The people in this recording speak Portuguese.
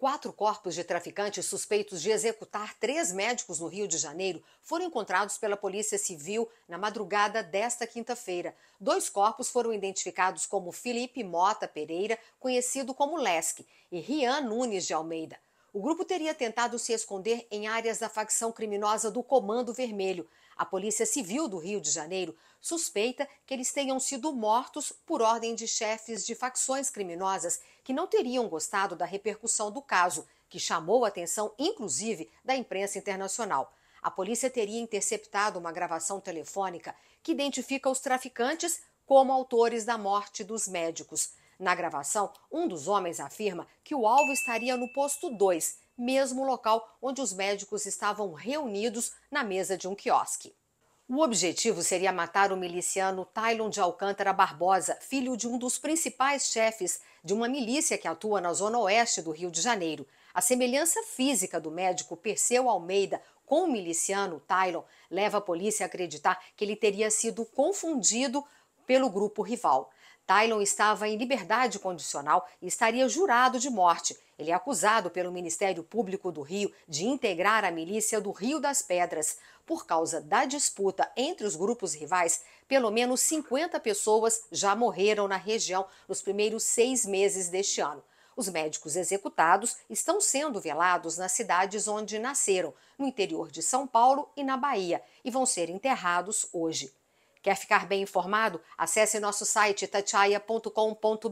Quatro corpos de traficantes suspeitos de executar três médicos no Rio de Janeiro foram encontrados pela Polícia Civil na madrugada desta quinta-feira. Dois corpos foram identificados como Felipe Mota Pereira, conhecido como Lesc, e Rian Nunes de Almeida. O grupo teria tentado se esconder em áreas da facção criminosa do Comando Vermelho. A Polícia Civil do Rio de Janeiro suspeita que eles tenham sido mortos por ordem de chefes de facções criminosas que não teriam gostado da repercussão do caso, que chamou a atenção inclusive da imprensa internacional. A polícia teria interceptado uma gravação telefônica que identifica os traficantes como autores da morte dos médicos. Na gravação, um dos homens afirma que o alvo estaria no posto 2, mesmo local onde os médicos estavam reunidos na mesa de um quiosque. O objetivo seria matar o miliciano Tylon de Alcântara Barbosa, filho de um dos principais chefes de uma milícia que atua na zona oeste do Rio de Janeiro. A semelhança física do médico Perseu Almeida com o miliciano Tylon leva a polícia a acreditar que ele teria sido confundido pelo grupo rival. Tylon estava em liberdade condicional e estaria jurado de morte. Ele é acusado pelo Ministério Público do Rio de integrar a milícia do Rio das Pedras. Por causa da disputa entre os grupos rivais, pelo menos 50 pessoas já morreram na região nos primeiros seis meses deste ano. Os médicos executados estão sendo velados nas cidades onde nasceram, no interior de São Paulo e na Bahia, e vão ser enterrados hoje. Quer ficar bem informado? Acesse nosso site tatiaia.com.br.